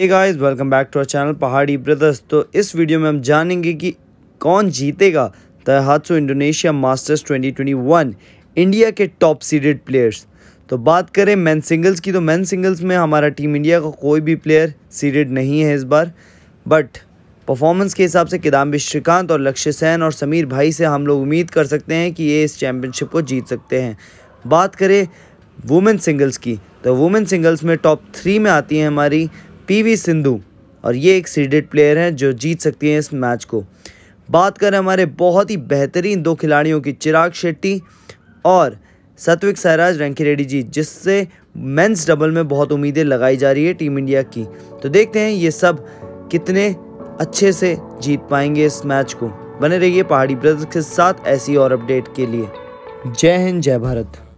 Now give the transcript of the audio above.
hey guys welcome back to our channel Pahadi brothers तो इस वीडियो में हम जानेंगे कि कौन जीतेगा तहात्सो इंडोनेशिया मास्टर्स 2021 इंडिया के टॉप सीडेड प्लेयर्स तो बात करें मैन सिंगल्स की तो मैन सिंगल्स में हमारा टीम इंडिया का कोई भी प्लेयर सीडेड नहीं है इस बार बट परफॉर्मेंस के हिसाब से किदाम्बी श्रीकांत और लक्ष्य सेन और समीर भाई से हम लोग उम्मीद कर सकते हैं कि ये इस चैम्पियनशिप को जीत सकते हैं बात करें वुमेन सिंगल्स की तो वुमेन सिंगल्स में टॉप थ्री में आती हैं हमारी पीवी सिंधु और ये एक सीडेड प्लेयर हैं जो जीत सकती हैं इस मैच को बात करें हमारे बहुत ही बेहतरीन दो खिलाड़ियों की चिराग शेट्टी और सत्विक सहराज रैंकी रेड्डी जी जिससे मेंस डबल में बहुत उम्मीदें लगाई जा रही है टीम इंडिया की तो देखते हैं ये सब कितने अच्छे से जीत पाएंगे इस मैच को बने रहिए पहाड़ी ब्रदर्स के साथ ऐसी और अपडेट के लिए जय हिंद जय भारत